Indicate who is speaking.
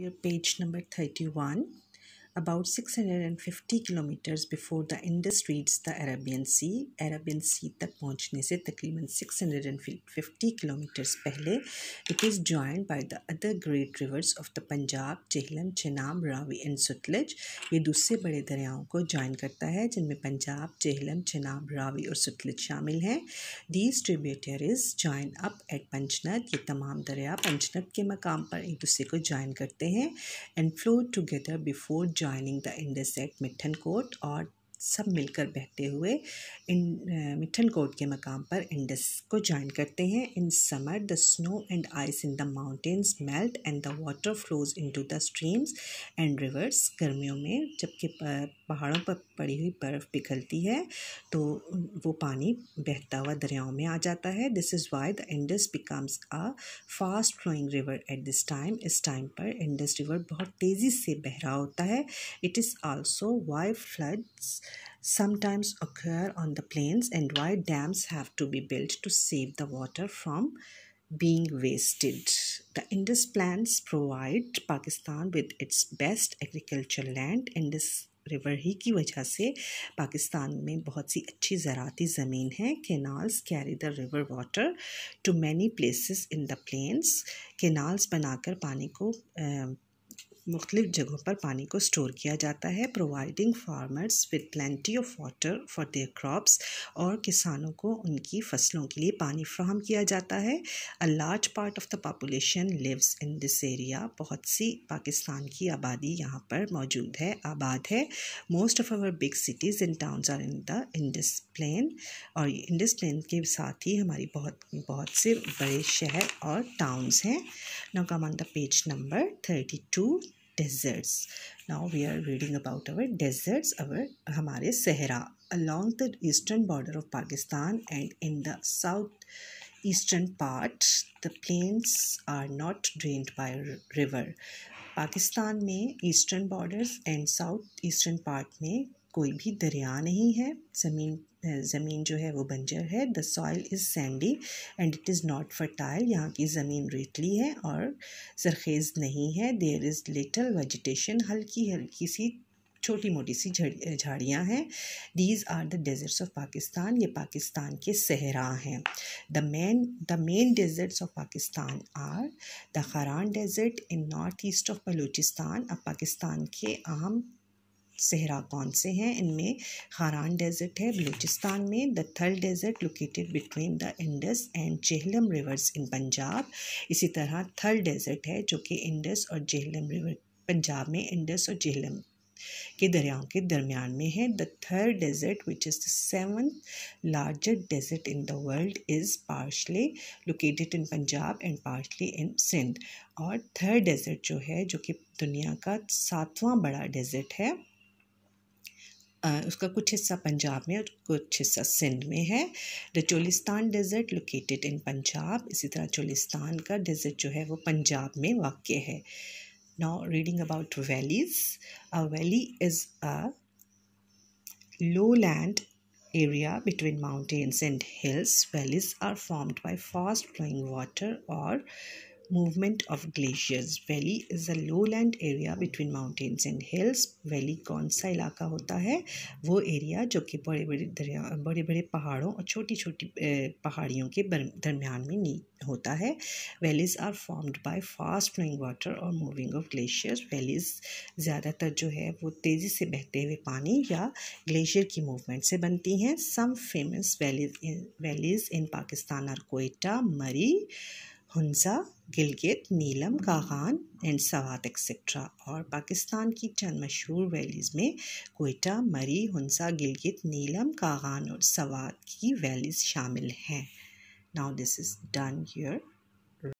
Speaker 1: your page number 31 about 650 kilometres before the Indus reads the Arabian Sea Arabian Sea तक पहुंचने से तकरीबन 650 kilometres पहले it is joined by the other great rivers of the Punjab Jhelum Chenab Ravi and Sutlej ये दूसरे बड़े दरियाओं को जॉइन करता है जिनमें पंजाब जेहलम चनाब रावी और सुतलज शामिल हैं these tributaries join up at Panjnad ये तमाम दरिया पंचनद के मकाम पर एक दूसरे को जॉइन करते हैं and flow together before joining the intersect mitten coat or सब मिलकर बहते हुए इन मिठल कोट के मकाम पर इंडस को ज्वाइन करते हैं in summer the snow and ice in the mountains melt and the water flows into the streams and rivers गर्मियों में जबकि पहाड़ों पर पड़ी हुई बर्फ़ पिघलती है तो वो पानी बहता हुआ दरियाओं में आ जाता है this is why the Indus becomes a fast flowing river at this time इस टाइम पर इंडस रिवर बहुत तेज़ी से बह रहा होता है it is also why floods sometimes occur on the plains and why dams have to be built to save the water from being wasted. The Indus plans provide Pakistan with its best agricultural land. Indus river ही की वजह से पाकिस्तान में बहुत सी अच्छी ज़राती ज़मीन है canals carry the river water to many places in the plains canals बनाकर पानी को मुख्तलिफ जगहों पर पानी को स्टोर किया जाता है providing farmers with plenty of water for their crops और किसानों को उनकी फसलों के लिए पानी फ्राहम किया जाता है a large part of the population lives in this area बहुत सी पाकिस्तान की आबादी यहाँ पर मौजूद है आबाद है most of our big cities in town are in the Indus plain और इंडस प्लेन के साथ ही हमारी बहुत बहुत से बड़े शहर और टाउन्स हैं now come on the page number thirty two deserts. Now we are reading about our deserts, our हमारे Sahara along the eastern border of Pakistan and in the south eastern part, the plains are not drained by river. Pakistan में eastern borders and south eastern part में कोई भी दरिया नहीं है ज़मीन ज़मीन जो है वो बंजर है the soil is sandy and it is not fertile यहाँ की ज़मीन रेतली है और सरखेज़ नहीं है देयर इज़ लिटल वेजिटेशन हल्की हल्की सी छोटी मोटी सी झाड़ियाँ हैं these are the deserts of Pakistan ये पाकिस्तान के सहरा हैं the main the main deserts of Pakistan are the Kharan desert in north east of Balochistan अब पाकिस्तान के आम सहरा कौन से हैं इनमें खारान डेजर्ट है बलूचिस्तान में the Thal desert located between the Indus and Jhelum rivers in Punjab इसी तरह थल डेजर्ट है जो कि इंडस और जेहलम रिवर पंजाब में इंडस और जेहलम के दरियाओं के दरमियान में है the third desert which is the seven largest desert in the world is partially located in Punjab and partially in Sindh और थर्ड डेजर्ट जो है जो कि दुनिया का सातवां बड़ा डेजर्ट है उसका कुछ हिस्सा पंजाब में और कुछ हिस्सा सिंध में है the Cholistan desert located in Punjab इसी तरह चोलिस्तान का डेजर्ट जो है वो पंजाब में वाक़ है now reading about valleys a valley is a low land area between mountains and hills valleys are formed by fast flowing water or movement of glaciers valley is a lowland area between mountains and hills valley कौन सा इलाका होता है वो area जो कि बड़े बड़े दरिया बड़े बड़े पहाड़ों और छोटी छोटी पहाड़ियों के दरमियान में नी होता है valleys are formed by fast flowing water और मूविंग ऑफ ग्लेशियर्स वैलीज ज़्यादातर जो है वो तेज़ी से बहते हुए पानी या ग्लेशियर की मूवमेंट से बनती हैं some famous valley valleys in Pakistan are Quetta Murree Hunza Gilgit Neelum Kaghan and Swat etcetera और पाकिस्तान की चंद मशहूर वैलीज़ में कोयटा मरी हंसा गिलगित नीलम कागान और सवात की वैलीज़ शामिल हैं now this is done here